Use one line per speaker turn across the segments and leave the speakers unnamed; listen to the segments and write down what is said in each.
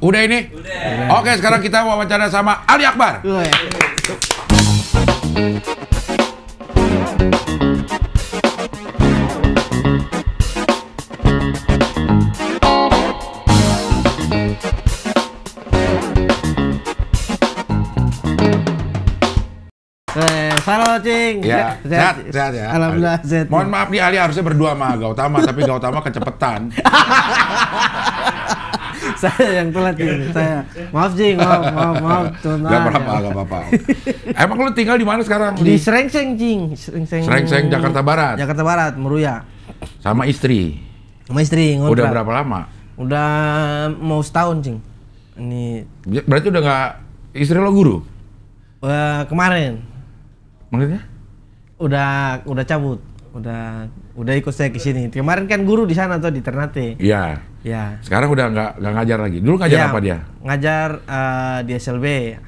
Udah ini? Udah. Oke, sekarang kita wawancara sama Ali Akbar. Oh, iya. eh, halo Cing. Ya, sehat, sehat, sehat ya. Alhamdulillah sehat. Mohon maaf nih Ali harusnya berdua sama Gautama tapi Gautama kecepetan. saya yang telat ini. Saya. Maaf Jing, maaf, maaf, maaf. tidak gak apa-apa, ya. apa-apa. Emang lu tinggal
di mana sekarang? Di Serengseng, Jing. Serengseng. Serengseng Jakarta Barat. Jakarta Barat, Meruya.
Sama istri. Sama istri ngontrak. Udah berapa lama?
Udah mau setahun, Jing. Ini
Berarti udah gak istri lo guru?
Uh, kemarin. Maksudnya? Udah udah cabut udah udah ikut saya ke sini. Kemarin kan guru di sana tuh di Ternate.
Iya. Ya. Sekarang udah nggak nggak ngajar lagi. Dulu ngajar ya, apa dia?
Ngajar uh, di SLB.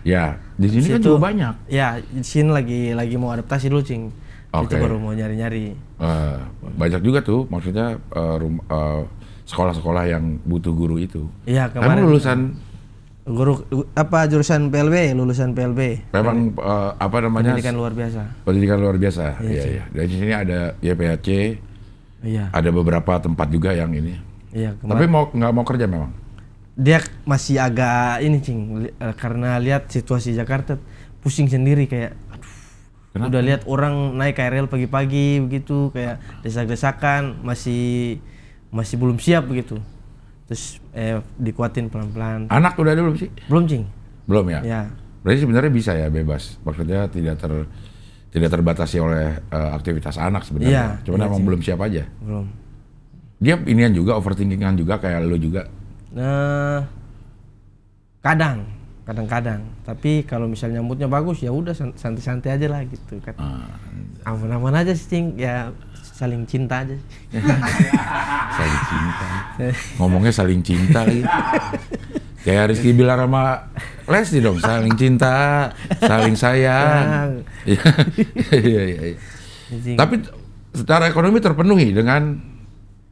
Ya. Di sini kan juga
banyak. Ya, di sini lagi lagi mau adaptasi dulu, Cing.
Okay. Itu baru mau
nyari-nyari.
Uh, banyak juga tuh, maksudnya sekolah-sekolah uh, eh, sekolah-sekolah yang butuh guru itu. Iya, kemarin. Kamu lulusan
guru apa jurusan PLB, lulusan PLB. Memang uh, apa namanya? Pendidikan luar biasa. Pendidikan
luar biasa. Iya, iya. Ya. Dari sini ada YPHC. Iya. Ada beberapa tempat juga yang ini Iya. Tapi mau nggak mau kerja memang?
Dia masih agak ini cing eh, karena lihat situasi Jakarta pusing sendiri kayak Udah lihat orang naik KRL pagi-pagi begitu kayak desak-desakan masih masih belum siap begitu. Terus eh dikuatin pelan-pelan.
Anak udah ada belum sih? Belum cing. Belum ya? Ya. Berarti sebenarnya bisa ya bebas. Maksudnya tidak ter tidak terbatasi oleh uh, aktivitas anak sebenarnya. Ya, cuma iya, emang cing. belum siap aja. Belum. Dia inian juga overthinkingan juga kayak lo juga.
Nah, kadang, kadang-kadang. Tapi kalau misalnya moodnya bagus ya udah santai-santai aja lah gitu kan. Ah. Aman-aman aja sih, Cing. Ya saling cinta aja.
saling cinta. Ngomongnya saling cinta gitu. Kayak Rizky bilang sama Lesti dong, saling cinta, saling sayang. ya, ya, ya. Tapi secara ekonomi terpenuhi dengan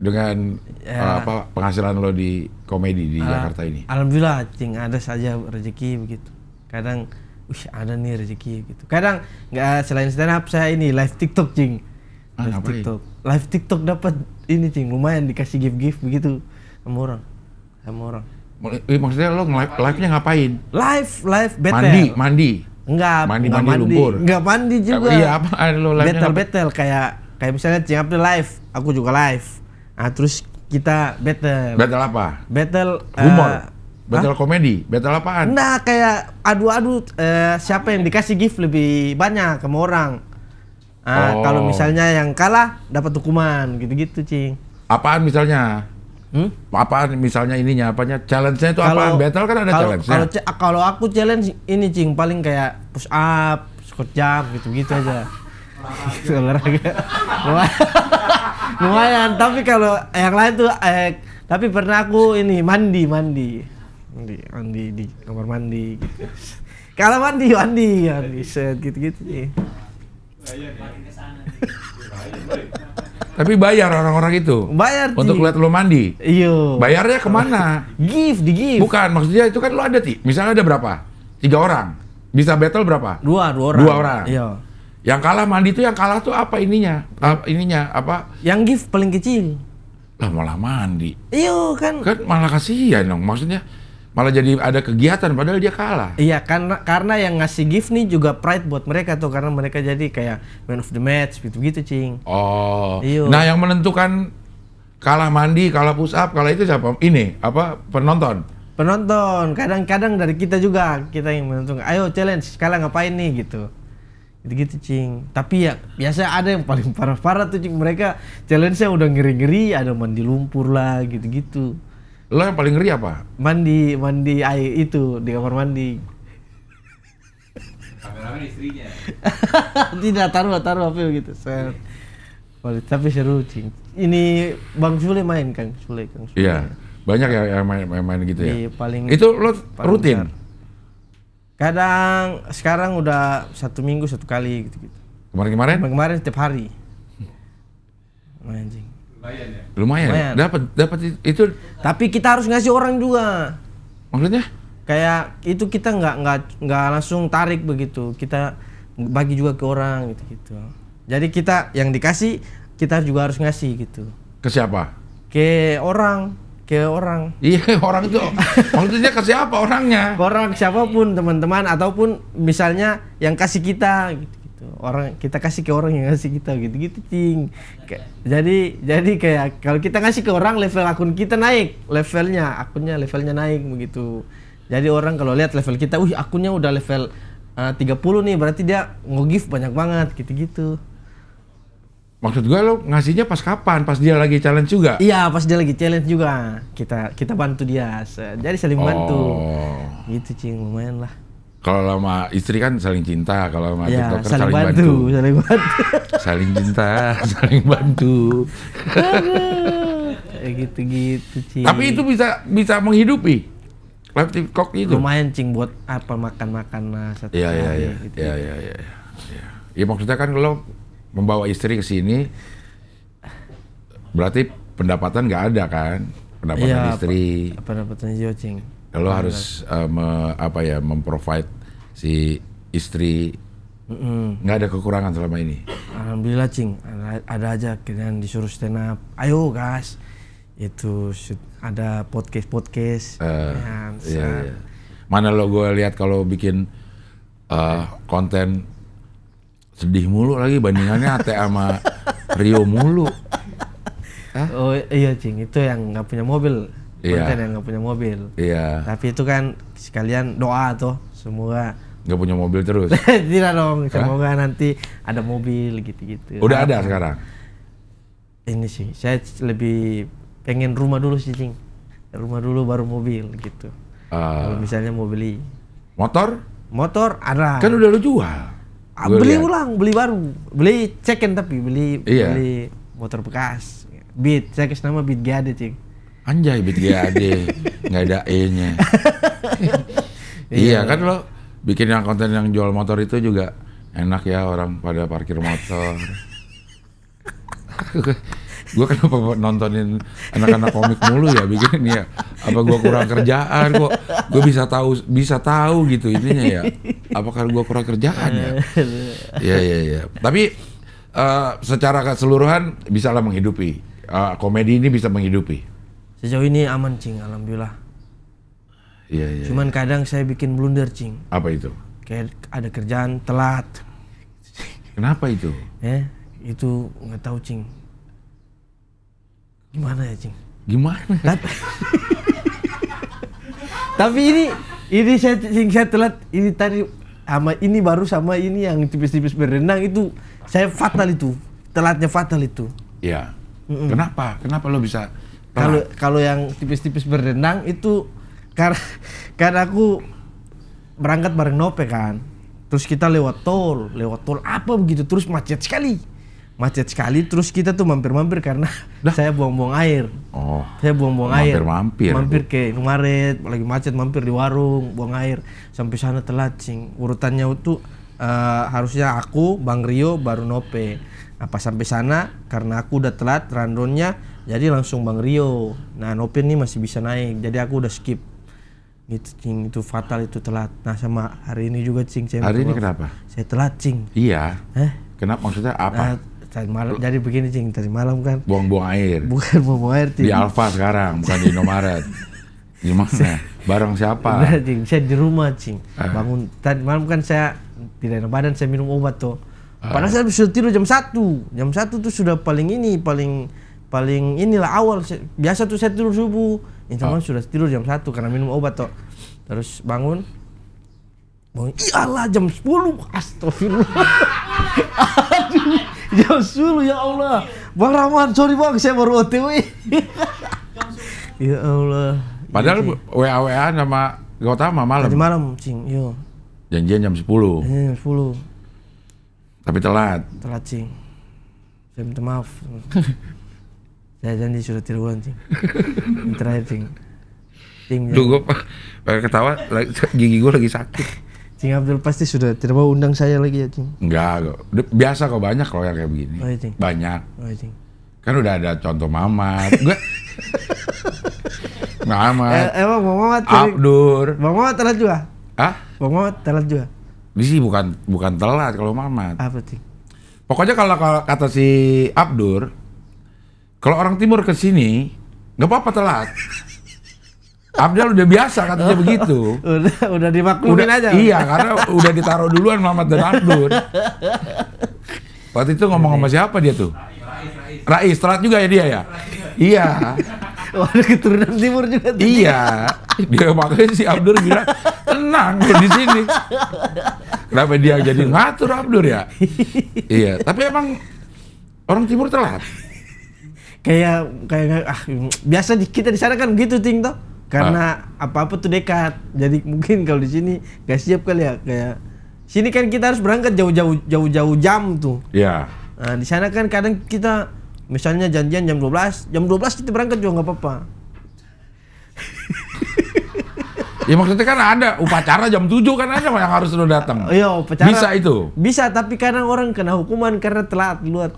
dengan ya. Uh, apa penghasilan lo di komedi di uh, Jakarta ini?
Alhamdulillah, cing ada saja rezeki begitu. Kadang, wih ada nih rezeki gitu. Kadang nggak selain stand up saya ini live TikTok cing. Ah, live ah, TikTok, live TikTok dapat ini cing lumayan dikasih gift gift begitu sama orang,
sama orang. Eh, maksudnya lo live live-nya ngapain? Live, live battle. Mandi, mandi. Enggak, mandi, enggak mandi, mandi lumpur. Enggak
mandi juga. Iya, apa lo live-nya? Battle, battle kayak kayak misalnya Cing Abdi live, aku juga live Ah, terus kita battle. Battle apa?
Battle eh, humor. Uh, battle komedi, battle apaan? Nah,
kayak adu-adu uh, siapa yang dikasih gift lebih banyak sama orang.
Uh, oh. kalau misalnya
yang kalah dapat hukuman gitu-gitu,
Cing. Apaan misalnya? Hmm? Apaan misalnya ininya apanya? Challenge-nya itu apaan? Battle kan ada challenge Kalau
kalau aku challenge ini, Cing, paling kayak push up, squat jump gitu-gitu aja. Olahraga. lumayan tapi kalau yang lain tuh eh, tapi pernah aku ini mandi mandi mandi mandi di kamar mandi gitu kalau mandi mandi mandi ya, set gitu gitu nih
tapi bayar orang-orang itu. Bayar. Untuk lihat lo mandi. Iya. Bayarnya kemana? Give, di give. Bukan, maksudnya itu kan lo ada ti. Misalnya ada berapa? Tiga orang. Bisa battle berapa? Dua, dua orang. Dua orang. Iya. Yang kalah mandi itu yang kalah tuh apa ininya? Apa eh, ininya apa? Yang gift paling kecil. Lah malah mandi. Iya kan. Kan malah kasihan dong. Maksudnya malah jadi ada kegiatan padahal dia kalah. Iya karena karena yang ngasih gift nih juga pride buat mereka tuh karena mereka jadi kayak man of the match gitu-gitu cing. Oh. Iyo. Nah yang menentukan kalah mandi, kalah push up, kalah itu siapa? Ini apa penonton? Penonton.
Kadang-kadang dari kita juga kita yang menentukan. Ayo challenge, kalah ngapain nih gitu gitu-gitu cing tapi ya biasa ada yang paling parah-parah tuh cing mereka challenge-nya udah ngeri-ngeri ada mandi lumpur lah gitu-gitu lo yang paling ngeri apa mandi mandi air itu di kamar mandi kameramen istrinya tidak taruh taruh apa gitu saya tapi seru cing ini bang Sule main kang Sule kang Sule iya
banyak ya yang main, main, gitu ya iya, paling itu lo paling rutin
kadang sekarang udah satu minggu satu kali gitu gitu kemarin kemarin kemarin, -kemarin tiap hari
anjing lumayan ya lumayan, lumayan.
dapat dapat itu tapi kita harus ngasih orang juga maksudnya kayak itu kita nggak nggak nggak langsung tarik begitu kita bagi juga ke orang gitu gitu jadi kita yang dikasih kita juga harus ngasih gitu ke siapa ke orang ke orang. Iya, orang itu. maksudnya ke siapa orangnya? Ke orang siapapun, teman-teman ataupun misalnya yang kasih kita gitu gitu. Orang kita kasih ke orang yang kasih kita gitu-gitu, cing. jadi jadi kayak kalau kita ngasih ke orang level akun kita naik, levelnya akunnya levelnya naik begitu. Jadi orang kalau lihat level kita, uh akunnya udah level eh, uh, 30 nih, berarti dia nge-give banyak banget gitu-gitu.
Maksud gua lo ngasihnya pas kapan? Pas dia lagi challenge juga?
Iya, pas dia lagi challenge juga. Kita kita bantu dia. Jadi saling bantu. Oh. Gitu cing, lumayan lah.
Kalau sama istri kan saling cinta, kalau sama ya, TikToker saling, saling bantu, bantu. Saling bantu. saling cinta, saling bantu. Eh, gitu-gitu cing. Tapi itu bisa bisa menghidupi live
TikTok itu. Lumayan cing buat apa makan-makan lah satu iya iya iya. iya iya iya. Iya
iya iya. Ya maksudnya kan lo membawa istri ke sini berarti pendapatan nggak ada kan pendapatan ya, istri
pendapatan jocing
lo iya. harus uh, me, apa ya memprovide si istri nggak mm -mm. ada kekurangan selama ini
alhamdulillah cing ada, ada aja kalian disuruh stand up ayo guys itu shoot, ada podcast podcast uh, eh, yeah, iya, iya, yeah.
mana lo gue lihat kalau bikin uh, konten sedih mulu lagi bandingannya Ate sama Rio mulu.
Hah? Oh iya cing itu yang nggak punya mobil. Iya. Kan yang nggak punya mobil. Iya. Tapi itu kan sekalian doa tuh semua.
Gak punya mobil terus. Tidak dong, semoga
Hah? nanti ada mobil gitu-gitu. Udah ada sekarang. Ini sih, saya lebih pengen rumah dulu sih cing. Rumah dulu baru mobil gitu. Uh, Kalau misalnya mau beli.
Motor? Motor ada. Kan udah lu jual. Ah, beli liat. ulang,
beli baru, beli cekin tapi beli iya. beli motor bekas. Beat, saya kasih nama Beat ada e, cing.
Anjay, Beat ada e. nggak ada E-nya. Iya, iya kan lo bikin yang konten yang jual motor itu juga enak ya orang pada parkir motor. gue kenapa nontonin anak-anak komik mulu ya bikin ya apa gue kurang kerjaan kok gue bisa tahu bisa tahu gitu intinya ya apakah gue kurang kerjaan ya ya ya ya tapi uh, secara keseluruhan bisa lah menghidupi uh, komedi ini bisa menghidupi
sejauh ini aman cing alhamdulillah
iya iya cuman
ya. kadang saya bikin blunder cing apa itu kayak ada kerjaan telat kenapa itu eh itu nggak tahu cing Gimana ya, Cing?
Gimana? Tapi, kan-
tapi ini ini saya sing saya telat ini tadi sama ini baru sama ini yang tipis-tipis berenang itu saya fatal itu. Telatnya fatal itu. Iya. Mm -mm. Kenapa? Kenapa lo bisa kalau kalau yang tipis-tipis berenang itu karena karena aku berangkat bareng Nope kan. Terus kita lewat tol, lewat tol apa begitu terus macet sekali macet sekali terus kita tuh mampir-mampir karena Dah. saya buang-buang air. Oh. Saya buang-buang air. Mampir-mampir. Mampir ke Indomaret, lagi macet mampir di warung, buang air. Sampai sana telat cing. Urutannya itu uh, eh, harusnya aku, Bang Rio baru Nope. Apa nah, sampai sana karena aku udah telat randonnya jadi langsung Bang Rio. Nah, Nope nih masih bisa naik. Jadi aku udah skip Itu cing itu fatal itu telat nah sama hari ini juga cing saya hari ini kenapa saya telat cing
iya eh kenapa maksudnya apa nah,
dari malam jadi begini cing tadi malam kan
buang-buang air bukan buang-buang air cing. di Alfa sekarang bukan di Indomaret di mana barang siapa Udah,
cing. saya di rumah cing eh. Ah. bangun tadi malam kan saya tidak enak badan saya minum obat tuh karena eh. saya sudah tidur jam satu jam satu tuh sudah paling ini paling paling inilah awal biasa tuh saya tidur subuh insya Allah oh. sudah tidur jam satu karena minum obat toh terus bangun bangun iyalah jam 10 astagfirullah Jam 10 ya Allah. Bang Rahman, sorry Bang, saya baru OTW.
ya Allah. Padahal WA iya, iya. WA sama Gautama malam. Tadi malam, cing. Yo. Iya. Janjian jam 10. Janjian
jam 10. Tapi telat. Telat, cing. Saya minta maaf. saya janji sudah tiruan, cing. terakhir, cing. Cing. Duh,
ya. gue ketawa, gigi gue lagi sakit.
Cing Abdul pasti sudah tidak mau undang saya lagi ya Cing?
Enggak, biasa kok banyak kalau yang kayak begini. Oh, ya, Banyak. Oh, ya, Kan udah ada contoh Mamat. Gue Mamat. Eh, emang
eh, Bang Mamat Abdur.
Bang Mamat telat juga? Hah? Bang Mamat telat juga? Ini bukan bukan telat kalau Mamat. Apa Cing? Pokoknya kalau, kata si Abdur, kalau orang timur ke sini nggak apa-apa telat. Abdul udah biasa katanya oh, begitu. Udah, udah dimaklumin udah, aja. Iya, karena udah ditaruh duluan Muhammad dan Abdul. Waktu itu ngomong sama siapa dia tuh? Rais, Rais. juga ya dia ya? Iya. Waduh oh, keturunan timur juga tuh. Iya. Dia makanya si Abdul bilang, tenang di sini. Kenapa dia jadi ngatur Abdul ya? iya, tapi emang orang timur telat. Kayak
kayak ah biasa kita di sana kan gitu ting toh karena ah. apa-apa tuh dekat. Jadi mungkin kalau di sini gak siap kali ya kayak sini kan kita harus berangkat jauh-jauh jauh-jauh jam tuh. Iya. Nah, di sana kan kadang kita misalnya janjian jam 12, jam 12 kita berangkat juga nggak apa-apa.
ya maksudnya kan ada upacara jam 7 kan ada yang harus lo datang. Iya, upacara. Bisa itu. Bisa, tapi
kadang orang kena hukuman karena telat luat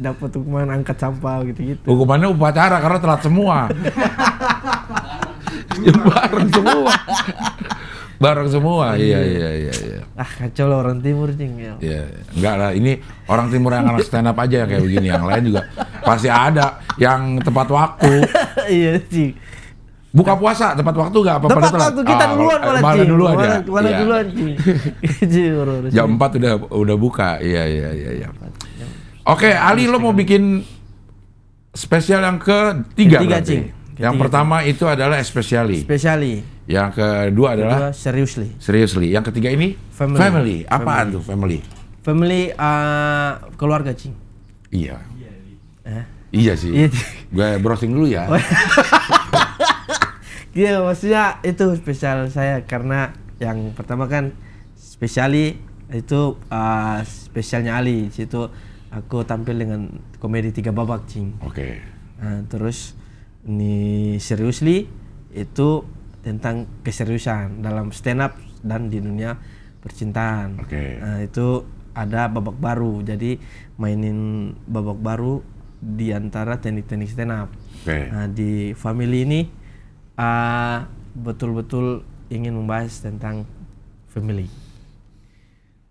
dapat hukuman angkat sampah gitu-gitu.
Hukumannya upacara karena telat semua. Ya, bareng semua. bareng semua. Iya iya iya, iya iya iya iya.
Ah kacau lah orang timur cing ya.
Iya, enggak lah ini orang timur yang anak stand up aja kayak begini, yang lain juga pasti ada yang tepat waktu. iya cing. Buka puasa tepat waktu gak apa-apa Tepat waktu kita ah, duluan ah, malah cing. duluan ya. Malah duluan cing. Jam 4 udah udah buka. Iya iya iya iya. Oke, Ali lo mau bikin spesial yang ketiga, ketiga berarti. Cing. Ketiga yang pertama itu adalah especially. Especially. Yang kedua adalah kedua, seriously. Seriously. Yang ketiga ini family. Family. Apaan family. tuh family?
Family uh, keluarga cing. Iya. Eh?
Iya sih. Iya. Gue browsing dulu ya.
Iya maksudnya itu spesial saya karena yang pertama kan spesiali itu uh, spesialnya Ali situ aku tampil dengan komedi tiga babak cing. Oke. Okay. Uh, terus Ni Seriously itu tentang keseriusan dalam stand up dan di dunia percintaan. Okay. Nah, eh, itu ada babak baru. Jadi mainin babak baru di antara teknik-teknik stand up. Okay. Nah, di family ini betul eh, betul-betul ingin membahas tentang family.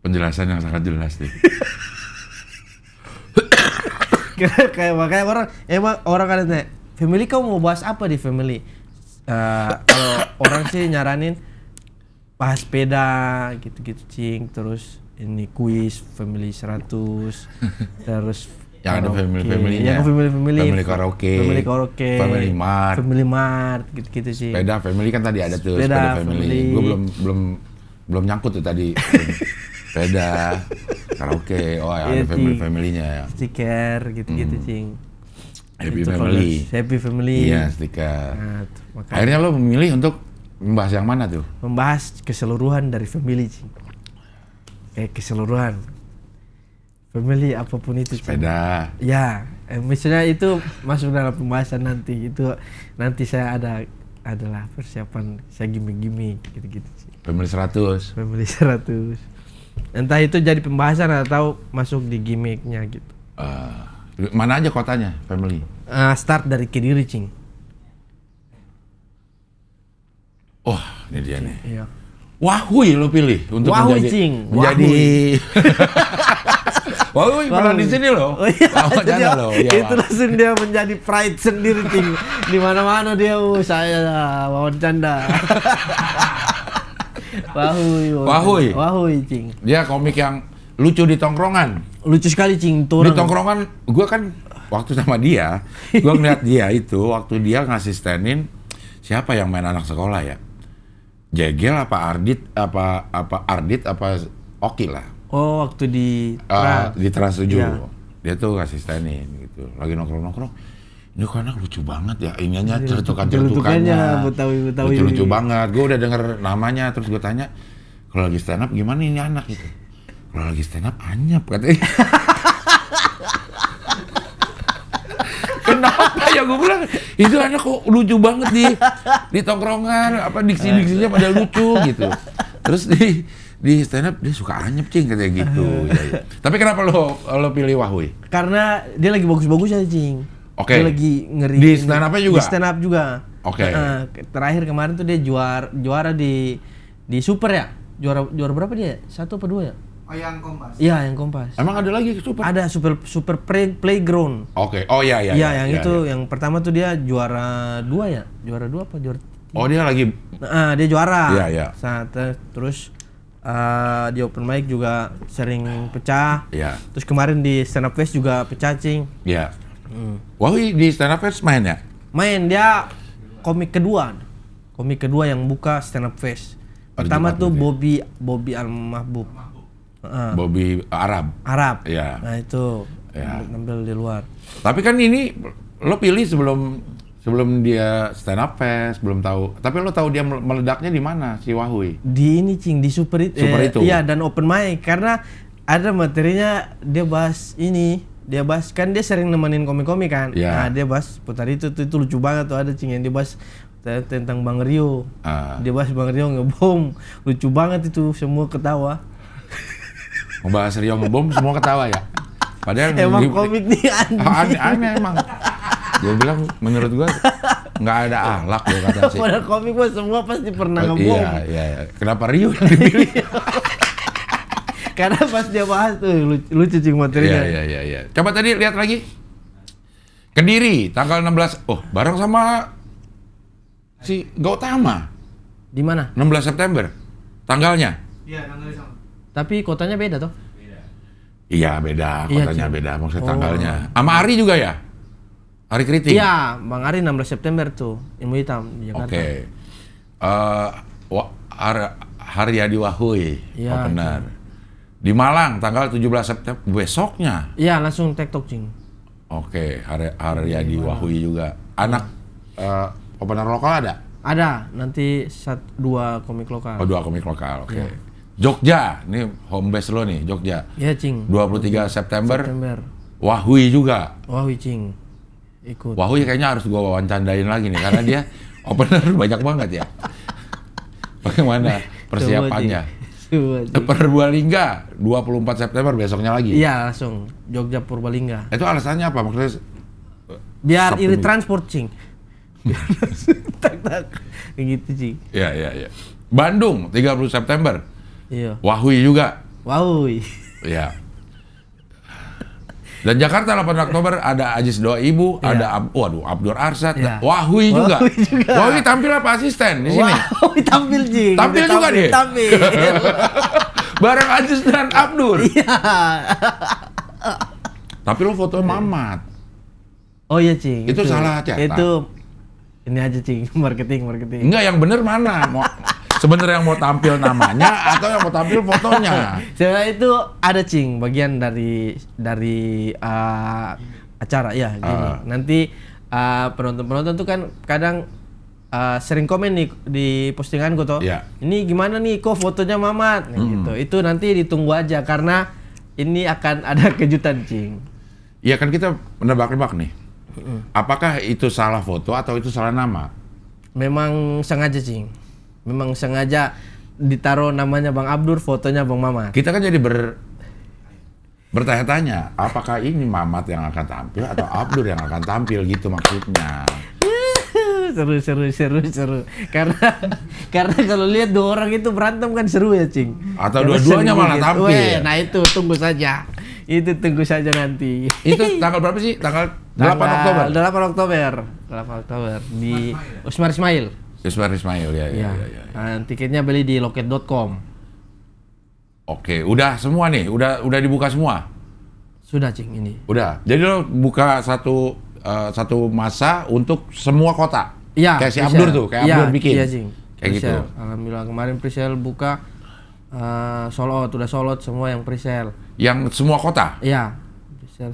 Penjelasan yang sangat jelas nih.
kayak makanya orang emang orang kan family kau mau bahas apa di family uh, kalau orang sih nyaranin bahas sepeda gitu-gitu cing terus ini kuis family 100 terus yang ada family family yang family family family karaoke family karaoke family mart family mart gitu gitu sih sepeda family kan tadi ada tuh sepeda, family, family. gue belum
belum belum nyangkut tuh tadi sepeda karaoke oh ya ada iya, family familynya ya
stiker gitu gitu hmm. cing Happy Family. Happy Family. Iya, stiker. Nah, Akhirnya
lo memilih untuk membahas yang mana tuh?
Membahas keseluruhan dari family, sih. Eh, Kayak keseluruhan. Family apapun itu. Sepeda. Cing. Ya, eh, misalnya itu masuk dalam pembahasan nanti. Itu nanti saya ada adalah persiapan saya gimmick-gimmick gitu-gitu.
Family 100. Family 100.
Entah itu jadi pembahasan atau masuk di gimmicknya gitu.
Uh. Mana aja kotanya, family?
Uh, start dari Kediri, Cing.
Oh, ini dia nih. Iya. Wahui lo pilih untuk Wahui, menjadi, Cing. menjadi Wahui, Wahui. pernah di sini loh. Oh, iya. Lama oh, Jadi, jana loh. Ya, itu
langsung dia menjadi pride sendiri, Cing. Di mana-mana dia, oh, saya uh, wawan canda.
Wahui, Wahui. Wahui, Cing. Dia komik yang lucu di tongkrongan lucu sekali cing di tongkrongan gue kan waktu sama dia gue ngeliat dia itu waktu dia ngasih ngasistenin siapa yang main anak sekolah ya Jegel apa Ardit apa apa Ardit apa Oki lah
oh waktu di uh, di Trans 7 iya.
dia tuh ngasih ngasistenin gitu lagi nongkrong nongkrong ini kok anak lucu banget ya ininya iya, ceritukan ceritukannya betawi betawi lucu lucu banget gue udah denger namanya terus gue tanya kalau lagi stand up gimana ini anak gitu lo lagi stand up anyap katanya kenapa ya gue bilang itu anak kok lucu banget di di tongkrongan apa diksi diksinya pada lucu gitu terus di di stand up dia suka anyep cing katanya gitu ya, ya. tapi kenapa lo lo pilih Wahui
karena dia lagi bagus aja cing oke okay. dia lagi ngeri di stand up juga di stand up juga oke okay. uh, terakhir kemarin tuh dia juara juara di di super ya juara juara berapa dia satu apa dua ya Oh yang Kompas. Iya, yang Kompas. Emang ada lagi super? Ada super super play, playground.
Oke. Okay. Oh iya iya. Iya, ya, yang ya, itu ya.
yang pertama tuh dia juara dua ya? Juara dua apa juara tiga? Oh, dia lagi Nah, dia juara. Iya, iya. Saat terus uh, di open mic juga sering pecah. Iya. Terus kemarin di stand up fest juga pecah, Cing.
Iya. Hmm. di stand up fest main ya?
Main dia komik kedua. Komik kedua yang buka stand up fest. Pertama tuh Bobby Bobby Al uh, Bobby Arab. Arab. Ya. Nah itu ya. ngambil di luar.
Tapi kan ini lo pilih sebelum sebelum dia stand up fest belum tahu tapi lo tahu dia meledaknya di mana si Wahui
di ini cing di super itu super eh, itu iya
dan open mic karena ada materinya
dia bahas ini dia bahas kan dia sering nemenin komik-komik kan yeah. nah dia bahas putar itu itu itu lucu banget tuh ada cing yang dia bahas tentang Bang Rio uh. dia bahas Bang Rio ngebom lucu banget itu semua ketawa
membahas Rio ngebom semua ketawa ya. Padahal emang komik di ah, ah, aneh. aneh. emang. Dia bilang menurut gua nggak ada ahlak ya kata sih. Padahal
komik gua semua pasti pernah oh, ngebom. Iya,
iya, iya. Kenapa Rio dipilih?
Karena pas dia bahas tuh lucu, lucu cing materinya. Iya, iya,
iya, iya. Coba tadi lihat lagi. Kediri tanggal 16. Oh, bareng sama si Gautama. Di mana? 16 September. Tanggalnya? Iya, tanggalnya
sama. Tapi kotanya beda toh?
Iya beda, iya, kotanya iya, beda. Maksudnya tanggalnya. oh. tanggalnya. Sama Ari juga ya? Ari kritik? Iya,
Bang Ari 16 September tuh, Ilmu Hitam di Jakarta. Oke. Okay.
Eh, uh, Hari Haryadi Wahui, ya, opener. Oh, di Malang, tanggal 17 September, besoknya?
Iya, langsung tektok cing.
Oke, okay. Har Haryadi Wahui juga. Anak uh, opener lokal ada?
Ada, nanti satu, dua komik lokal. Oh, dua komik lokal, oke. Okay. Ya.
Jogja, ini home base lo nih, Jogja. Iya, Cing. 23 September. September. Wahui juga.
Wahui, Cing. Ikut. Wahui kayaknya
harus gua wawancandain lagi nih karena dia opener banyak banget ya. Bagaimana persiapannya? Perbalingga, 24 September besoknya lagi. Iya, langsung Jogja Purbalingga. Itu alasannya apa maksudnya? Biar ini
transport, Cing. tak tak. Gitu, Cing.
Iya, iya, iya. Bandung 30 September. Iya. Wahui juga. Wahui. Iya. Dan Jakarta 8 Oktober ada Aziz Doa Ibu, iya. ada Ab waduh Abdur Arsyad, iya. Wahui juga. Wahui juga. Wahui tampil apa asisten di sini? Wahui tampil jing. Tampil juga tampil, deh. Tampil. Bareng Aziz dan Abdur. Iya. Tapi lo fotonya mamat. Oh iya cing. Itu, itu salah cetak. Itu
ini aja cing marketing marketing. Enggak yang bener mana? Sebenarnya
yang mau tampil namanya atau yang mau tampil fotonya?
Sebenarnya itu ada cing bagian dari dari uh, acara ya gini. Uh. Nanti uh, penonton-penonton tuh kan kadang uh, sering komen nih di postingan gue tuh Yeah. Ini gimana nih kok fotonya Mamat nah, hmm. gitu. Itu nanti ditunggu aja karena ini
akan ada kejutan cing. Iya kan kita menebak-nebak nih. Apakah itu salah foto atau itu salah nama?
Memang sengaja cing memang sengaja ditaruh namanya Bang Abdur, fotonya Bang Mamat.
Kita kan jadi ber bertanya-tanya, apakah ini Mamat yang akan tampil atau Abdur yang akan tampil gitu maksudnya.
seru seru seru seru karena karena kalau lihat dua orang itu berantem kan seru ya cing atau dua-duanya malah gitu. tampil Weh, nah itu tunggu saja itu tunggu saja nanti itu tanggal berapa sih tanggal 8 Oktober 8 Oktober 8 Oktober di Usmar Ismail
Ismail Ismail ya, ya. ya. ya, ya, ya.
Nah, tiketnya beli di loket.com.
Oke, udah semua nih, udah udah dibuka semua.
Sudah cing ini.
Udah. Jadi lo buka satu uh, satu masa untuk semua kota. Iya. Kayak si Abdur tuh, kayak ya, Abdur bikin. Iya cing. Kayak gitu.
Alhamdulillah kemarin presale buka uh, eh, solo, sudah udah semua yang presale.
Yang semua kota? Iya.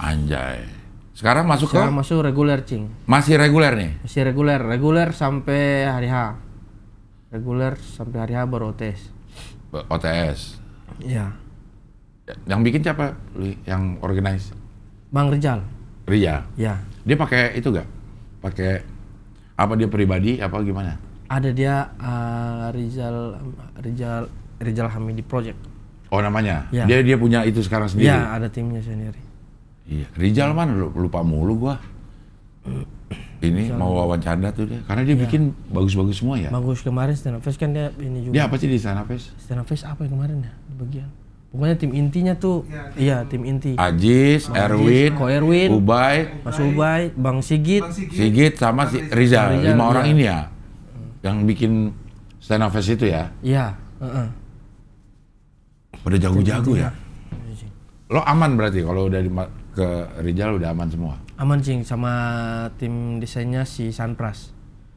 Anjay. Sekarang masuk Sekarang
ke? masuk reguler, Cing.
Masih reguler nih?
Masih reguler. Reguler sampai hari H. Reguler sampai hari H baru OTS. OTS? Iya.
Ya, yang bikin siapa? Yang organize? Bang Rizal. Ria? Iya. Dia pakai itu gak? Pakai apa dia pribadi apa gimana?
Ada dia uh, eh, Rizal Rizal Rizal Hamidi Project.
Oh namanya? Ya. Dia dia punya itu sekarang iya, sendiri. Iya, ada
timnya sendiri.
Iya, Rizal mana lupa mulu gua. Ini Rizal mau wawancara tuh dia, karena dia ya. bikin bagus-bagus semua ya.
Bagus kemarin stand up face kan dia ini juga. Dia apa sih di stand up face? Stand face apa ya kemarin ya di bagian. Pokoknya tim intinya tuh, ya, iya tim iya, inti. Ajis, Erwin, Ko Erwin, Ubay, Mas
Ubay, Bang Sigit, Bang Sigit, Sigit sama si Rizal, Rizal lima orang ya. ini ya, yang bikin stand up face itu ya. Iya. Uh -uh. Udah jago-jago ya. Lo aman berarti kalau udah di ke Rijal udah aman semua.
Aman cing sama tim desainnya si Sanpras.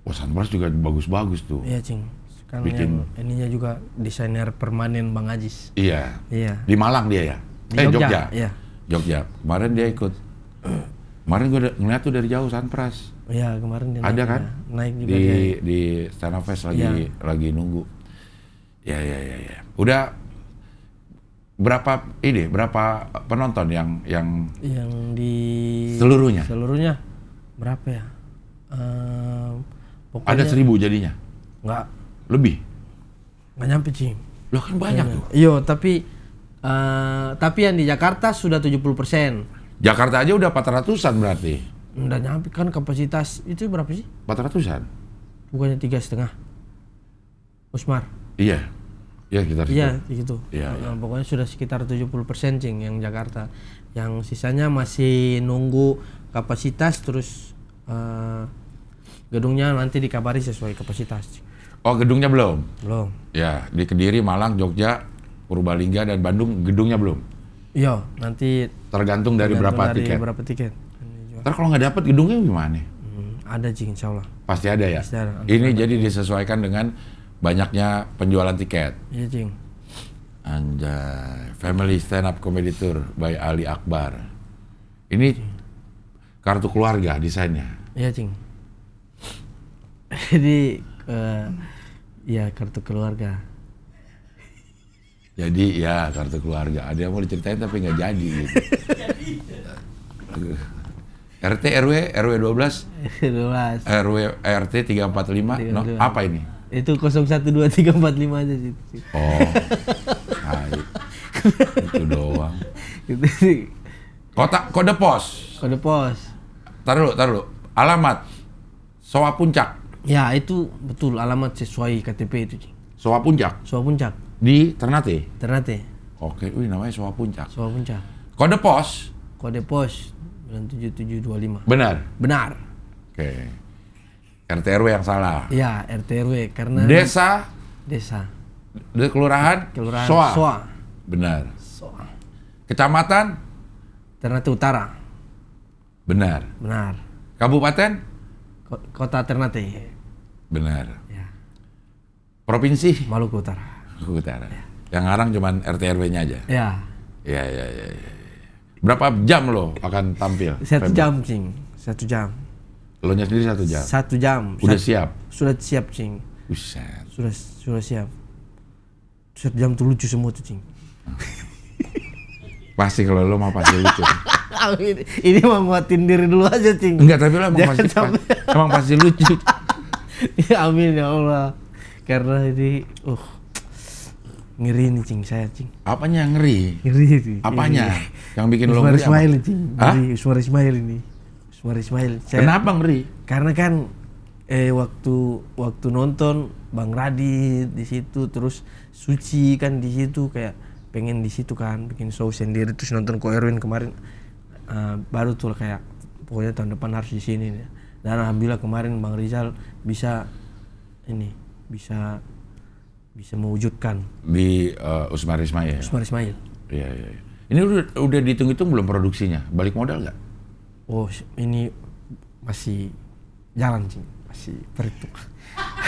Wah oh, Sanpras juga bagus-bagus tuh. Iya cing. Kan Bikin
yang, ininya juga desainer permanen Bang Ajis. Iya. Iya.
Di Malang dia ya. Di eh Jogja. Jogja. Iya. Jogja. Kemarin dia ikut. Kemarin gue ngeliat tuh dari jauh Sanpras.
Iya kemarin dia. Ada kan? Ya. Naik juga di dia. di Stana Fest lagi iya.
lagi nunggu. Iya iya iya. ya. Udah berapa ini berapa penonton yang yang
yang di seluruhnya seluruhnya berapa ya ehm, ada seribu
jadinya nggak lebih
nggak nyampe cing lo kan banyak ya, tuh iyo tapi uh, tapi yang di Jakarta sudah 70 persen
Jakarta aja udah 400an berarti
udah nyampe kan kapasitas itu berapa sih
400an
bukannya tiga setengah Usmar
iya Ya sekitar Iya gitu. Ya,
nah, iya. Pokoknya sudah sekitar 70 persen cing yang Jakarta. Yang sisanya masih nunggu kapasitas terus uh, gedungnya nanti dikabari sesuai kapasitas.
Oh gedungnya belum? Belum. Ya di Kediri, Malang, Jogja, Purbalingga dan Bandung gedungnya belum.
Iya nanti.
Tergantung dari berapa dari tiket. Berapa tiket? Ntar kalau nggak dapat gedungnya gimana? Hmm,
ada cing, insya Allah. Pasti ada ya. Pasti ada. Ini
jadi disesuaikan dengan banyaknya penjualan tiket. Iya, Cing. Anjay, Family Stand Up Comedy Tour by Ali Akbar. Ini kartu keluarga desainnya.
Iya, Cing. Jadi uh, ya kartu keluarga.
Jadi ya kartu keluarga. Ada yang mau diceritain tapi nggak jadi gitu. RT RW RW 12 12 RW RT 345 no, apa ini?
Itu lima aja sih. Oh. Hai. itu doang. Itu sih.
Kota kode pos. Kode pos. Taruh, taruh. Alamat Soa Puncak. Ya, itu betul alamat sesuai KTP itu, Cing. Soa Puncak. Soa Puncak. Di Ternate. Ternate. Oke, wih namanya Soa Puncak. Soa Puncak.
Kode pos. Kode pos 97725. Benar.
Benar. Oke. RT RW yang salah.
Iya, RT RW karena desa desa.
De kelurahan kelurahan Soa. Soa. Benar. Soa. Kecamatan Ternate Utara. Benar. Benar. Kabupaten
Kota Ternate.
Benar. Ya. Provinsi Maluku Utara. Maluku Utara. Ya. Yang ngarang cuman RT RW-nya aja. Iya. Iya, iya, iya. Ya. Berapa jam lo akan tampil? Satu
jam, King. Satu jam.
Lo nya sendiri satu jam. Satu jam. Sudah satu, siap.
Sudah siap, cing. Buset. Sudah sudah siap.
Satu jam tuh lucu semua tuh, cing. Pasti kalau lo mau pasti lucu.
ini, mau nguatin diri dulu aja, cing.
Enggak, tapi lo emang pasti pas,
emang pasti lucu. ya amin ya Allah. Karena ini uh ngeri nih cing saya cing.
Apanya ngeri? Ngeri sih. Apanya? Ngeri. Yang bikin lo ngeri? Ismail cing.
Ngeri Ismail ini. Suara Ismail. Saya, Kenapa ngeri? Karena kan eh waktu waktu nonton Bang Radit di situ terus Suci kan di situ kayak pengen di situ kan bikin show sendiri terus nonton Ko Erwin kemarin uh, baru tuh kayak pokoknya tahun depan harus di sini ya. Dan alhamdulillah kemarin Bang Rizal bisa ini bisa bisa mewujudkan
di uh, Usmar Ismail. Ya? Usmar Ismail. Iya, iya iya. Ini udah udah dihitung-hitung belum produksinya? Balik modal nggak?
oh ini masih jalan sih masih berhitung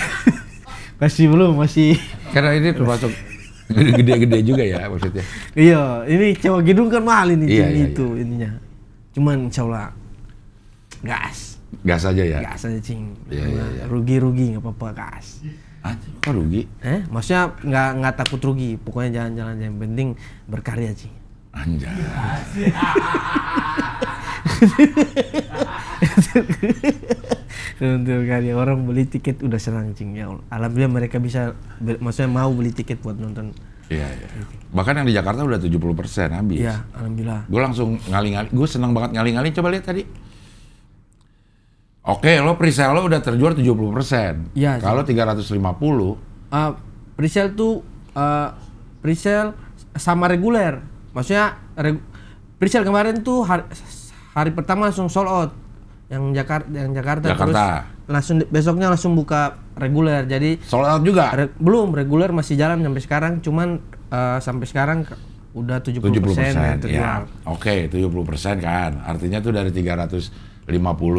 masih belum masih karena ini termasuk
gede-gede juga ya maksudnya
iya ini cewek gedung kan mahal ini iya, iya, itu iya. ininya cuman insya Allah gas
gas aja ya gas
aja cing iya, iya, iya. rugi rugi nggak apa-apa gas kok rugi? Eh, maksudnya nggak nggak takut rugi. Pokoknya jalan-jalan yang penting berkarya sih. Anjay. Untuk kali orang beli tiket udah senang cing ya Alhamdulillah mereka bisa maksudnya mau beli tiket buat nonton.
Iya, iya. Bahkan yang di Jakarta udah 70 persen habis. Iya, alhamdulillah. Gue langsung ngali-ngali, gue senang banget ngali-ngali. Coba lihat tadi. Oke, lo presale lo udah terjual 70 persen. Iya. Kalau 350. Uh, ah, presale tuh, uh, presale sama reguler maksudnya
presale kemarin tuh hari, hari pertama langsung sold out yang Jakarta yang Jakarta, Jakarta. terus langsung besoknya langsung buka reguler jadi sold out juga re, belum reguler masih jalan sampai sekarang cuman uh, sampai sekarang udah 70%, 70% persen gitu. ya,
Oke, okay, 70 persen kan. Artinya tuh dari 50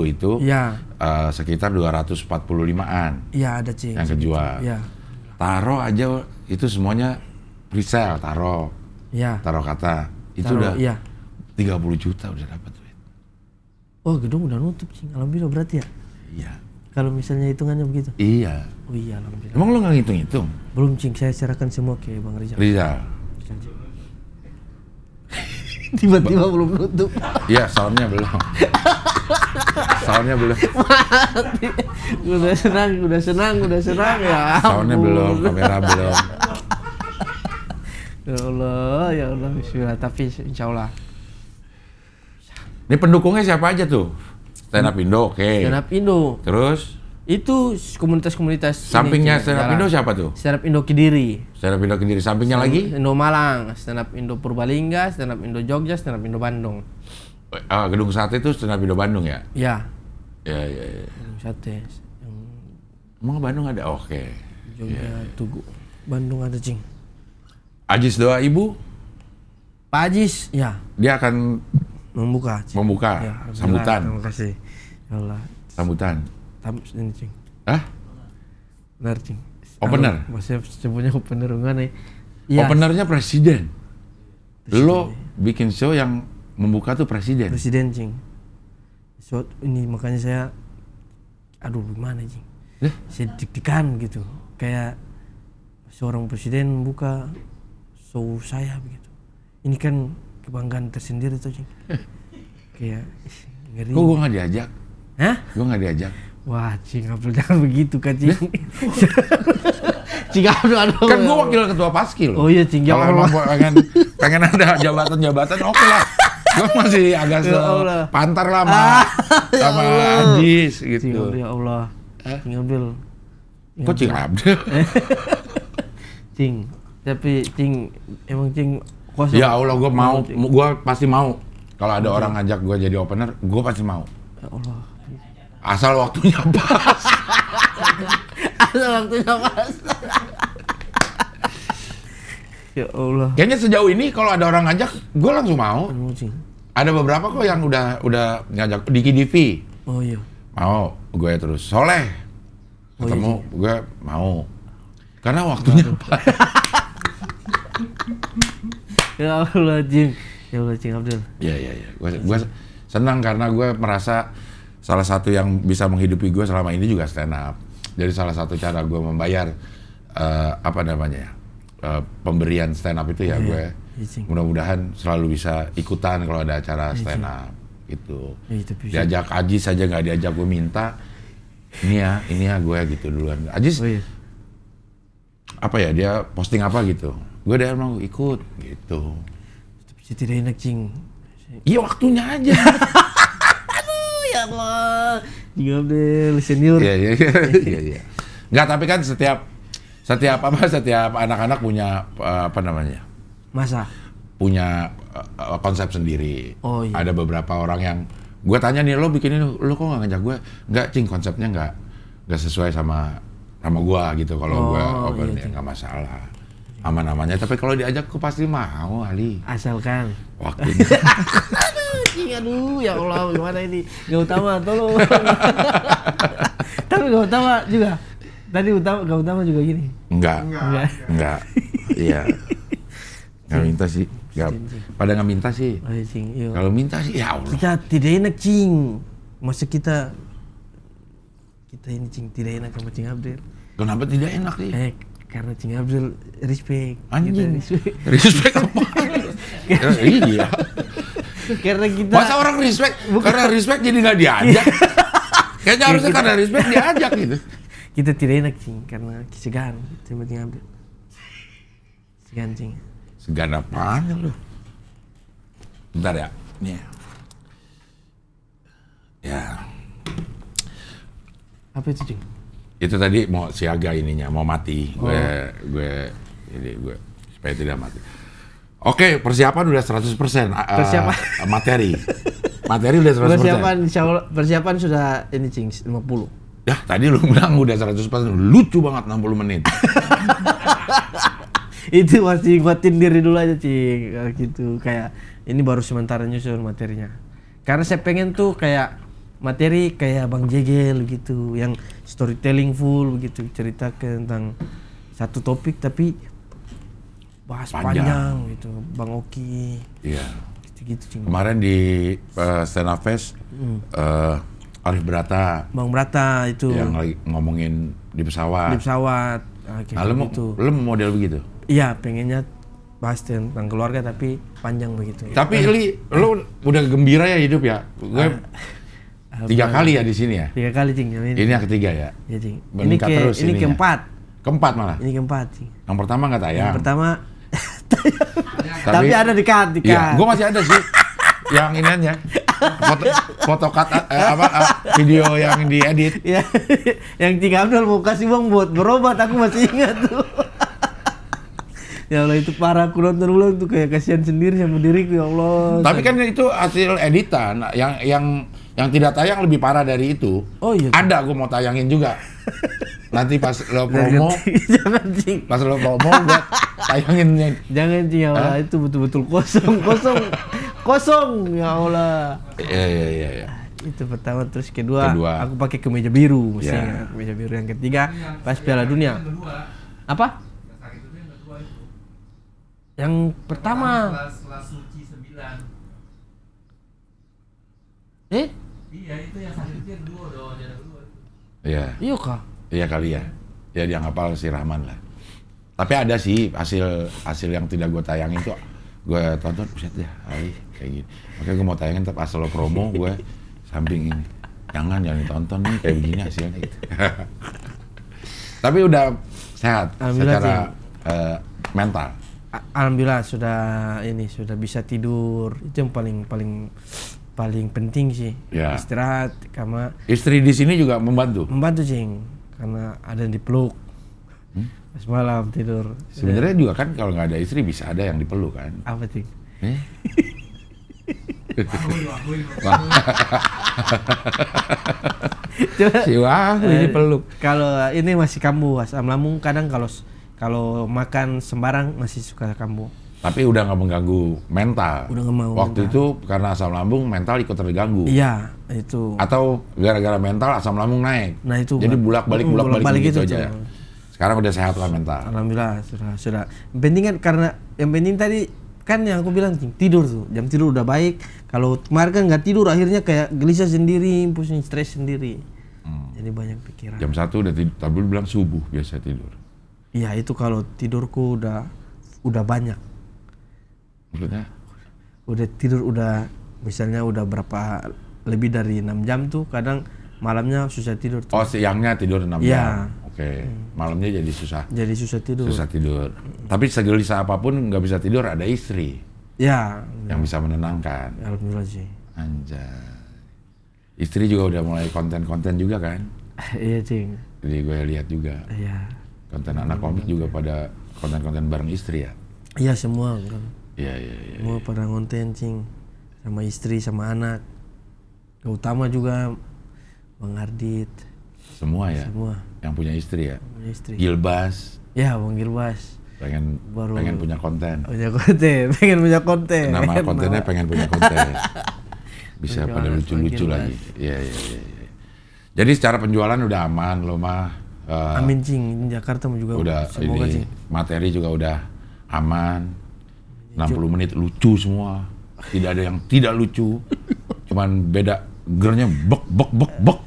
itu ya. uh, sekitar 245-an. Iya, ada sih. Yang kejual. Ya. Taruh aja itu semuanya resell, taruh ya. taruh kata itu taruh, udah ya. 30 juta udah dapat duit.
Oh gedung udah nutup sih, alhamdulillah berarti ya? Iya. Kalau misalnya hitungannya begitu? Iya. Oh iya
alhamdulillah. Emang lo nggak ngitung-ngitung?
Belum cing, saya serahkan semua ke Bang Rizal. Rizal. Tiba-tiba belum nutup.
Iya, soundnya belum. soundnya belum. Mati.
Udah senang, udah senang, udah senang ya. Soundnya belum, kamera belum. Ya Allah, ya Allah, Bismillah. Tapi insya Allah.
Ini pendukungnya siapa aja tuh? Stand Up Indo, oke. Okay. Stand Up Indo. Terus?
Itu komunitas-komunitas Sampingnya ini, Stand Up Indo siapa tuh? Stand Up Indo Kediri.
Stand Up Indo Kediri. Sampingnya stand lagi? Indo
Malang, Stand Up Indo Purbalingga, Stand Up Indo Jogja, Stand Up Indo Bandung.
Eh, ah, gedung Sate itu Stand Up Indo Bandung ya? Ya. Ya, ya, ya. Gedung Sate. Yang... Emang Bandung ada? Oke. Okay. Jogja, ya, ya. Tugu.
Bandung ada, Cing.
Ajis doa ibu?
Pak Ajis, ya.
Dia akan
membuka. Membuka. Ya, sambutan. Terima kasih. Ya Allah. Sambutan. Tam ini cing. Hah?
Benar cing. Opener.
Masih sebutnya opener enggak nih. Ya. Openernya
presiden. presiden. Lo bikin show yang membuka tuh presiden.
Presiden cing. So, ini makanya saya aduh gimana cing. Eh? Saya deg gitu. Kayak seorang presiden membuka show saya begitu ini kan kebanggaan tersendiri tuh cing
kayak ngeri kok gue nggak diajak Hah? gue nggak diajak
wah cing Abdul jangan begitu kan cing cing Abdul aduh kan gue kan wakil
ketua paski loh oh iya cing ya kalau mau gue pengen pengen ada jabatan jabatan oke okay lah gue masih agak ya pantar lah ah, sama, ya sama Ajis gitu cing
ya Allah eh? cing Abdul Kok Cing Abdul? Cing, tapi cing emang cing kosong ya Allah gue mau
gue pasti mau kalau ada orang ngajak gue jadi opener gue pasti mau ya Allah asal waktunya pas
asal waktunya pas
ya Allah kayaknya sejauh ini kalau ada orang ngajak gue langsung mau ada beberapa kok yang udah udah ngajak Diki Divi oh iya mau gue terus soleh ketemu oh, iya. gue mau karena waktunya pas
ya Allah Jim ya Allah Jim Abdul
ya ya ya gua, gua senang karena gue merasa salah satu yang bisa menghidupi gue selama ini juga stand up jadi salah satu cara gue membayar uh, apa namanya ya uh, pemberian stand up itu ya iya, gue ya. iya, mudah-mudahan selalu bisa ikutan kalau ada acara iya, stand up gitu ya, diajak Aji saja nggak diajak gue minta ini ya ini ya gue ya, gitu duluan Aji oh, apa ya dia posting apa gitu gue dari mau ikut gitu tapi tidak enak cing iya waktunya aja
aduh ya Allah
diam deh senior iya, iya iya iya iya nggak tapi kan setiap setiap apa setiap anak-anak punya eh, apa namanya masa punya uh, konsep sendiri oh, iya. ada beberapa orang yang gue tanya nih lo bikin ini lo kok nggak ngajak gue nggak cing konsepnya nggak nggak sesuai sama sama gue gitu kalau oh, gue open iya, ya nggak masalah aman-amannya. Tapi kalau diajak aku pasti mau, Ali. Asalkan. Waktunya.
aduh, aduh, ya Allah, gimana ini?
Gak utama, tolong.
Tapi gak utama juga. Tadi utama, gak utama juga gini. Enggak. Enggak.
Enggak. Iya. Gak minta sih. Gak. Pada nggak minta sih. Oh, iya, iya. Kalau minta sih, ya Allah.
Kita tidak enak, cing. Masa kita kita ini cing tidak enak sama cing Abdel.
Kenapa tidak enak sih? Eh,
karena Cing Abdul
respect anjing respect, respect apa ya, iya karena kita masa orang respect bukan. karena respect jadi nggak diajak kayaknya harusnya kita, gitu. karena respect diajak gitu
kita tidak enak Cing karena segan sama Cing Abdul segan Cing
segan apaan lu bentar ya Iya. Ya. Yeah. Apa itu, Cing? itu tadi mau siaga ininya mau mati oh. gue gue ini gue supaya tidak mati oke persiapan udah 100% persen ah, ah, persiapan materi materi udah 100% persiapan
persiapan sudah ini cing puluh
ya tadi lu bilang udah 100% lucu banget 60 menit
itu masih nguatin diri dulu aja cing gitu kayak ini baru sementara nyusun materinya karena saya pengen tuh kayak materi kayak Bang Jegel gitu, yang storytelling full begitu cerita tentang satu topik tapi bahas panjang, panjang gitu Bang Oki iya gitu, gitu kemarin
di uh, eh, Stand Fest hmm. uh, eh, Arif Berata
Bang Berata itu yang
lagi ngomongin di pesawat di pesawat ah, nah, lo, gitu. lo model begitu
iya pengennya bahas tentang keluarga tapi panjang begitu tapi eh, Li lo
udah gembira ya hidup ya gue ah Tiga kali ya di sini ya?
Tiga kali cing. Ya, ini, ini yang
ketiga ya? Iya cing. ini ke, terus ini keempat. Keempat malah? Ini keempat cing. Yang pertama nggak tayang? Yang pertama Tapi, Tapi ada di cut, di Iya, gue masih ada sih. yang ini aja. Foto, foto cut, eh, apa, eh, video yang diedit. Ya,
yang cing Abdul mau kasih uang buat berobat, aku masih ingat tuh.
Ya Allah itu para aku
nonton ulang tuh kayak kasihan sendiri sama diriku ya Allah. Tapi kan
itu hasil editan yang yang yang tidak tayang lebih parah dari itu. Oh iya. Ada gue mau tayangin juga. Nanti pas lo promo, jangan cing. Pas lo promo gue tayangin yang... Jangan cing ya Allah, itu betul-betul kosong, kosong, kosong
ya Allah.
Iya iya iya. Ya.
Itu pertama terus kedua, kedua. aku pakai kemeja biru mestinya. Yeah. Kemeja biru yang ketiga pas Piala Dunia. Apa? Yang pertama. Eh? Iya itu yang sakitnya kedua dong, wawancara kedua.
Iya. Iya kah? Iya kali ya. Ya yang al si Rahman lah. Tapi ada sih hasil hasil yang tidak gue tayangin tuh gue tonton pusat ya Ali kayak gini. Oke gue mau tayangin tapi asal lo promo gue samping ini. Jangan jangan ditonton nih kayak begini hasilnya gitu. tapi udah sehat Alhamdulillah secara eh, mental.
Alhamdulillah sudah ini sudah bisa tidur itu yang paling paling paling penting sih ya. istirahat sama
istri di sini juga membantu
membantu cing karena ada yang dipeluk hmm? semalam tidur sebenarnya
juga kan kalau nggak ada istri bisa ada yang dipeluk kan apa sih eh? Coba, si Wahyu ini eh, peluk.
Kalau ini masih kambuh, asam lambung kadang kalau kalau makan sembarang masih suka kambuh
tapi udah nggak mengganggu mental. Udah gak mau Waktu mental. itu karena asam lambung mental ikut terganggu. Iya, itu. Atau gara-gara mental asam lambung naik. Nah, itu. Jadi bulak balik bulak balik balik gitu, gitu aja. Itu. Ya. Sekarang udah sehat lah mental.
Alhamdulillah, sudah sudah. Yang penting kan karena yang penting tadi kan yang aku bilang tidur tuh jam tidur udah baik kalau kemarin kan nggak tidur akhirnya kayak gelisah sendiri pusing stres sendiri hmm. jadi banyak pikiran jam
satu udah tidur tapi bilang subuh biasa tidur
iya itu kalau tidurku udah udah banyak udah gitu ya. udah tidur udah misalnya udah berapa lebih dari enam jam tuh kadang malamnya susah tidur tuh. oh
siangnya tidur enam ya. jam oke okay. hmm. malamnya jadi susah jadi susah tidur susah tidur hmm. tapi segelisah apapun nggak bisa tidur ada istri ya yang ya. bisa menenangkan
alhamdulillah sih
anjay istri juga udah mulai konten-konten juga kan
iya cing
jadi gue lihat juga iya konten anak komik juga pada konten-konten bareng istri ya
iya semua kan. Iya iya iya. Gue ya. pada ngonten cing sama istri sama anak. utama juga Bang Ardit.
Semua ya. Semua. Yang punya istri ya. Punya istri. Gilbas. Ya Bang Gilbas. Pengen Baru, pengen punya konten. Oh,
punya konten, pengen punya konten. Nama kontennya Nama. pengen punya konten. Bisa penjualan pada lucu-lucu lagi. Iya iya
iya. Ya. Jadi secara penjualan udah aman loh mah. Uh, Amin
cing, Jakarta juga udah semoga ini, cing.
materi juga udah aman 60 menit lucu semua. Tidak ada yang tidak lucu. Cuman beda gernya bek bek bek bek.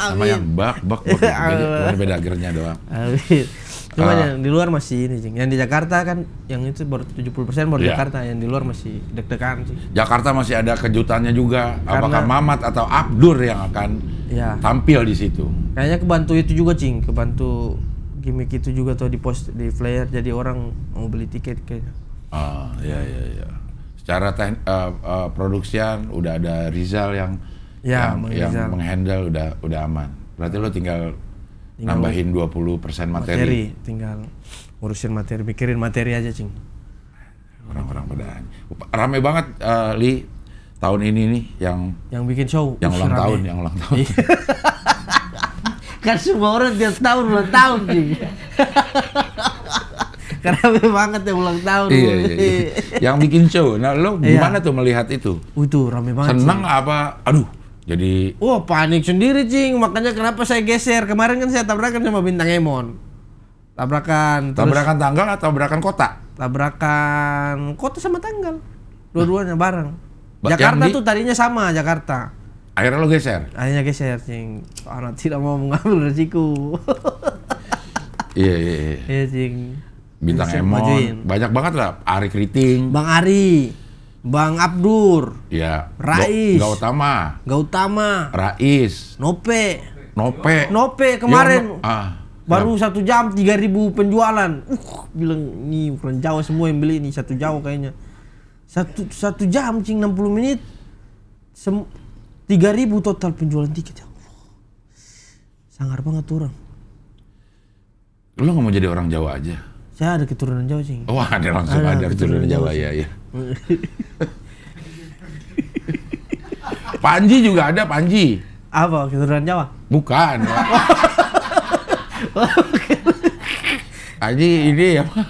Sama yang bak bak bak. Beda, beda gernya doang. Amin. Cuman ah. yang
di luar masih ini, Jing. Yang di Jakarta kan yang itu baru 70% baru iya. Jakarta, yang di luar masih deg-degan sih.
Jakarta masih ada kejutannya juga. Apakah Mamat atau Abdur yang akan iya. tampil di situ?
Kayaknya kebantu itu juga, Cing, kebantu gimmick itu juga tuh di post di flyer jadi orang mau beli tiket kayaknya. Gitu.
Ah, ya ya ya. Secara uh, uh, produksian udah ada Rizal yang
ya, yang, yang
menghandle udah udah aman. Berarti lo tinggal,
tinggal nambahin 20% materi. materi. Tinggal urusin materi, mikirin materi aja, Cing.
Orang-orang pada rame banget uh, Li tahun ini nih yang yang bikin show yang ulang tahun yang ulang tahun iya.
kan semua orang tiap tahun ulang tahun sih karena banget ya ulang tahun iya, iya, iya.
yang bikin show nah lo iya. gimana tuh melihat itu
itu ramai banget senang sih.
apa aduh jadi
wah oh, panik sendiri cing makanya kenapa saya geser kemarin kan saya tabrakan sama bintang Emon tabrakan tabrakan tanggal atau tabrakan kota tabrakan kota sama tanggal dua-duanya bareng Jakarta di... tuh tadinya sama Jakarta
Akhirnya lo geser? Akhirnya geser,
cing. Anak tidak mau mengambil resiko.
iya, iya, iya. Iya, cing. Bintang Emon, majuin. banyak banget lah. Ari Kriting. Bang Ari.
Bang Abdur.
Iya. Rais. Gautama.
utama
Rais.
Nope.
Nope. Nope iya, kemarin. ya, ah.
Baru satu jam tiga ribu penjualan. Uh, bilang nih ukuran Jawa semua yang beli ini satu Jawa kayaknya. Satu satu jam cing 60 menit. Sem 3000 total penjualan tiket ya. Sangar banget orang.
Lu gak mau jadi orang Jawa aja? Saya ada keturunan Jawa sih. Oh ada langsung ada, ada keturunan, keturunan Jawa, Jawa ya. ya. Panji juga ada Panji. Apa keturunan Jawa? Bukan. Aji oh, ini apa?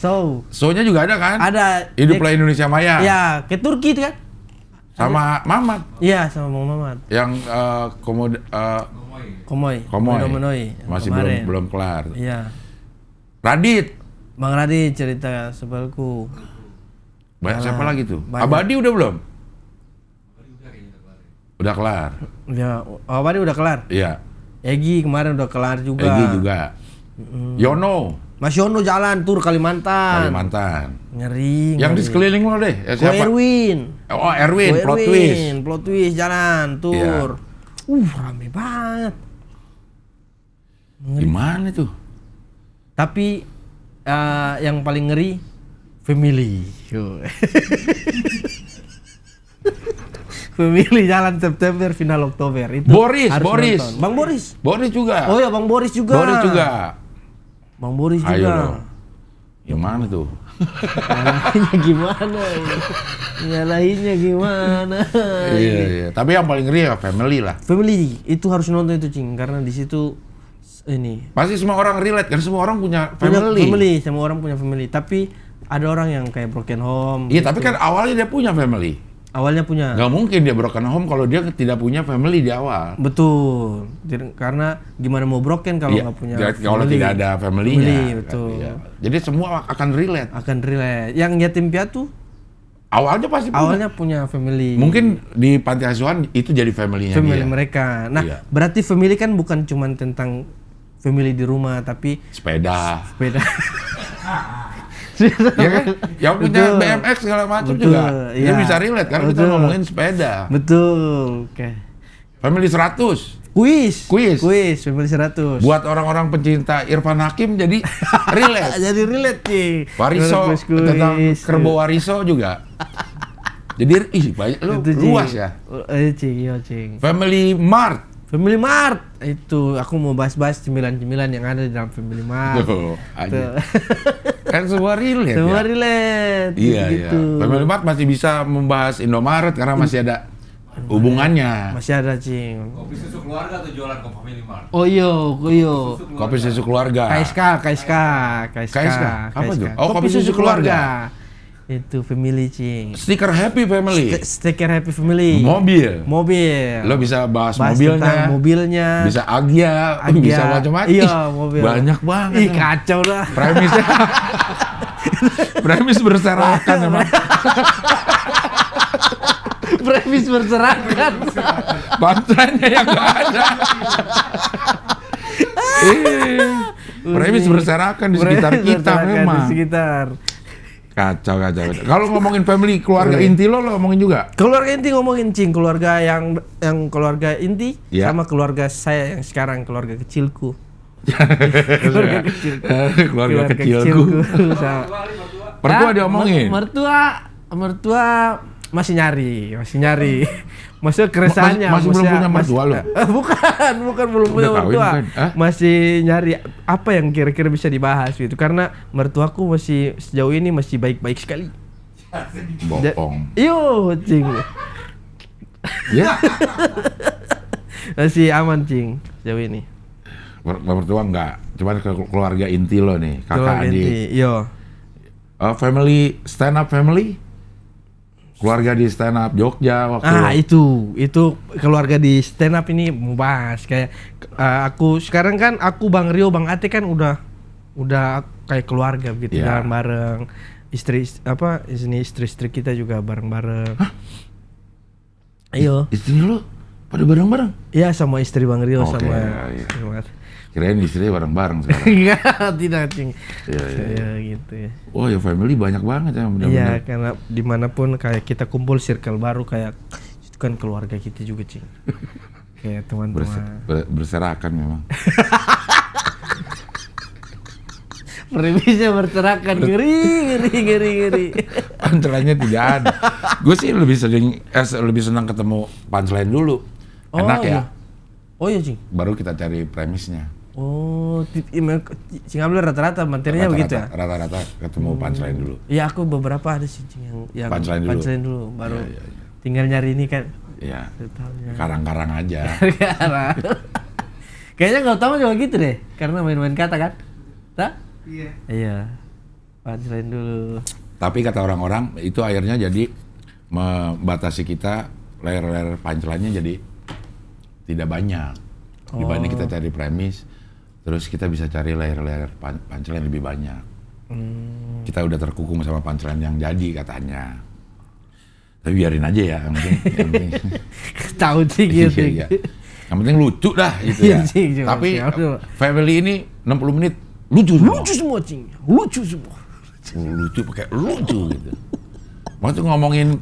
So. So-nya juga ada kan? Ada. Hiduplah Indonesia Maya. Ya, ke Turki itu kan? sama Mamat.
Iya, sama Bang Mamat.
Yang uh, komod uh, Komoy. Komoy. Komoy. Masih kemarin. belum belum kelar. Iya. Radit.
Bang Radit cerita sebelku.
Banyak siapa lagi tuh? Banyak. Abadi udah belum? Udah kelar.
Ya, Abadi udah kelar. Iya. Egi kemarin udah kelar juga. Egi juga.
Mm. Yono.
Mas Yono jalan tur Kalimantan. Kalimantan. Ngeri. Yang ngeri. di sekeliling
lo deh. Ya, siapa?
Erwin. Oh, oh Erwin, oh, Erwin plot twist. Plot twist jalan tur. Yeah. Uh rame banget.
Ngeri. Gimana tuh? Tapi
uh, yang paling ngeri family. Family jalan September final Oktober itu. Boris, Boris. Nonton. Bang
Boris. Boris juga. Oh ya Bang Boris juga. Boris juga. Bang Boris juga. Ayo dong. Gimana tuh? Nyalahinnya gimana?
Nyalahinnya gimana? iya,
iya. Tapi yang paling ngeri ya family lah. Family
itu harus nonton itu cing karena di situ ini. Pasti semua orang
relate kan semua orang punya family. family,
semua orang punya family. Tapi ada orang yang kayak broken home. Iya, gitu. tapi kan
awalnya dia punya family. Awalnya punya. Gak mungkin dia broken home kalau dia tidak punya family di awal. Betul. Karena gimana mau broken kalau iya, nggak ya, punya family. Kalau tidak ada family Family, kan,
betul. Kan, ya. Jadi semua akan relate. Akan relate. Yang yatim piatu
awalnya pasti punya. awalnya punya family. Mungkin di panti asuhan itu jadi family-nya family dia. mereka. Nah, ya.
berarti family kan bukan cuma tentang family di rumah tapi
sepeda.
Sepeda. ya kan? Yang punya BMX segala macam juga. Ya. Dia iya. bisa relate kan Betul. kita ngomongin
sepeda. Betul. Oke. Okay. Family 100. Kuis. Kuis. Kuis Family 100. Buat orang-orang pencinta Irfan Hakim jadi relate. jadi relate sih. Wariso kuis, kuis. tentang Kerbau Wariso juga. jadi ih banyak lu luas ya.
Cing, yo, cing.
Family Mart.
Family Mart itu aku mau bahas-bahas cemilan-cemilan yang ada di dalam Family Mart. Oh, tuh, aja.
kan semua relate. Ya? Semua ya? relate. Iya, gitu. iya. Family Mart masih bisa membahas Indomaret karena hmm. masih ada hubungannya. Masih ada, Cing. Kopi susu keluarga tuh jualan ke Family Mart. Oh iya, oh iya. Kopi susu keluarga. KSK, KSK, KSK. KSK. Apa tuh? Oh, kopi susu keluarga.
Itu family cing. Stiker
happy family. stiker happy family. Mobil. Mobil. Lo bisa bahas, bahas mobilnya. mobilnya. Bisa Agia, Agia. bisa macam-macam. Iya, mobil. Banyak
banget. Ih, kacau lah. premis
Premis berserakan emang.
Premis berserakan.
Bantuannya yang gak ada. Premis berserakan di sekitar kita memang. Di sekitar. Kacau, kacau. kacau. Kalau ngomongin family, keluarga iya. inti
lo lo ngomongin juga? Keluarga inti ngomongin cing, keluarga yang yang keluarga inti yeah. sama keluarga saya yang sekarang keluarga kecilku.
keluarga kecilku. keluarga, keluarga kecilku. kecilku.
Mertua diomongin. Mertua mertua masih nyari, masih nyari. Maksudnya keresahannya masih belum punya mertua lo? bukan, bukan belum punya mertua. Eh? Masih nyari apa yang kira-kira bisa dibahas gitu. Karena mertuaku masih sejauh ini masih baik-baik sekali. Bohong. Iyo, cing. Ya. masih aman cing sejauh ini.
Mertua enggak, cuman ke keluarga inti lo nih, kakak adik. Yo. Oh, family stand up family? keluarga di stand up Jogja waktu ah
itu itu keluarga di stand up ini membahas kayak uh, aku sekarang kan aku Bang Rio Bang Ate kan udah udah kayak keluarga gitu yeah. jalan bareng istri apa ini istri-istri kita juga bareng-bareng
ayo iya. istri lu pada bareng-bareng
ya sama istri Bang Rio okay, sama yeah,
yeah. Kirain istrinya bareng-bareng sekarang. Enggak, tidak cing. Iya, iya. Ya, gitu ya. Oh ya family banyak banget ya benar ya
karena dimanapun kayak kita kumpul circle baru kayak itu kan keluarga kita juga cing. kayak teman-teman.
Berser, berserakan memang.
Berbisnya berterakan ngeri ngeri ngeri ngeri.
Pancelannya tidak ada. Gue sih lebih sering eh, lebih senang ketemu pancelain dulu. Oh, Enak ya. iya. ya. Oh iya cing. Baru kita cari premisnya.
Oh, Singapura rata-rata materinya begitu ya?
Rata-rata ketemu hmm. punchline dulu.
Iya, aku beberapa ada sih yang yang punchline, dulu. punchline dulu. baru ya, ya, ya. tinggal nyari ini kan. Iya. Karang-karang aja. Karang. Kayaknya kalau tahu juga gitu deh, karena main-main kata kan? Tak? Iya.
Iya. Punchline dulu. Tapi kata orang-orang itu akhirnya jadi membatasi kita layer-layer punchline-nya jadi tidak banyak. Oh. Dibanding kita oh. cari premis, Terus kita bisa cari layer-layer yang lebih banyak. Hmm. Kita udah terkukung sama pancelan yang jadi katanya. Tapi biarin aja ya, yang penting.
Tahu sih iya, gitu. Iya, iya,
Yang penting lucu dah gitu iya ya. Gitu. Tapi family ini 60 menit lucu semua. Lucu semua cing, lucu semua. Oh, lucu pakai lucu gitu. Waktu ngomongin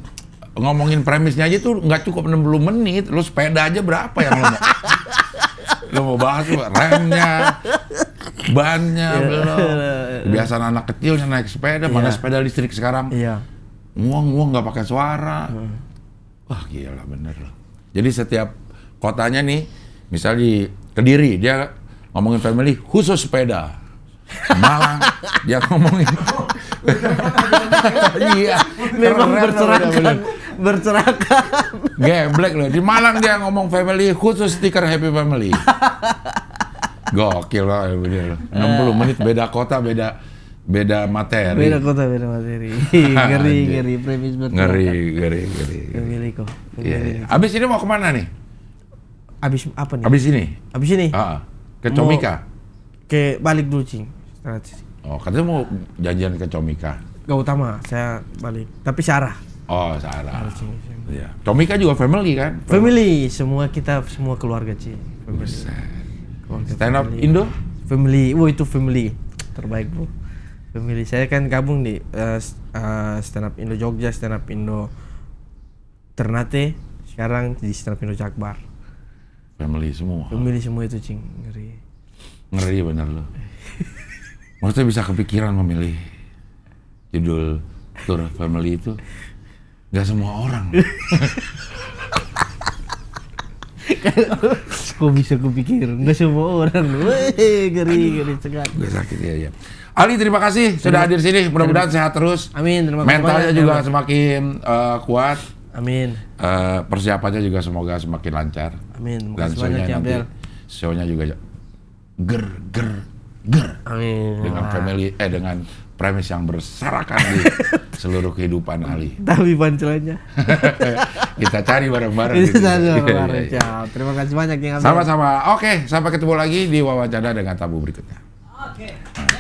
ngomongin premisnya aja tuh nggak cukup 60 menit, lu sepeda aja berapa yang lo mau bahas tuh remnya bannya iya. belum iya, iya, biasa anak kecil yang naik sepeda mana sepeda listrik sekarang nguang nguang nggak pakai suara wah gila bener loh jadi setiap kotanya nih misal di kediri dia ngomongin family khusus sepeda Malang dia ngomongin Iya. Memang berserakan. Berserakan. Geblek loh. Di Malang dia ngomong family khusus stiker happy family. Gokil loh, bener. 60 eh. menit beda kota, beda beda materi. Beda kota, beda materi. ngeri, ngeri, premis betul. Ngeri, ngeri, ngeri. family kok. Iya. iya. Abis ini mau kemana nih? Abis apa nih? Abis ini. Abis ini. ah, Ke Comika.
Ke balik dulu cing.
Oh, katanya mau janjian ke Comika.
Gak utama, saya balik. Tapi Sarah.
Oh, Sarah. Iya. Comika juga family kan?
Family, semua kita semua keluarga sih. Family. Stand up Indo? Family. Wah, oh, itu family. Terbaik, Bro. Family. Saya kan gabung di uh, Stand up Indo Jogja, Stand up Indo Ternate, sekarang di Stand up Indo Jakbar.
Family semua. Family
semua itu, Cing. Ngeri.
Ngeri bener loh maksudnya bisa kepikiran memilih judul tour family itu nggak semua orang
kok bisa kupikir nggak semua orang Wih,
geri geri sekali gue sakit ya ya Ali terima kasih terima. sudah hadir sini mudah-mudahan sehat terus amin terima kasih mentalnya juga terima. semakin uh, kuat amin uh, persiapannya juga semoga semakin lancar amin terima dan show-nya ya, nanti show-nya juga ger ger ger dengan family eh dengan premis yang berserakan di seluruh kehidupan Ali. Tapi
pancelannya
kita cari bareng-bareng. gitu. Ya, Ya, ya.
Terima kasih banyak yang
Sama-sama. Oke, sampai ketemu lagi di wawancara dengan Tabu berikutnya. Oke. Okay.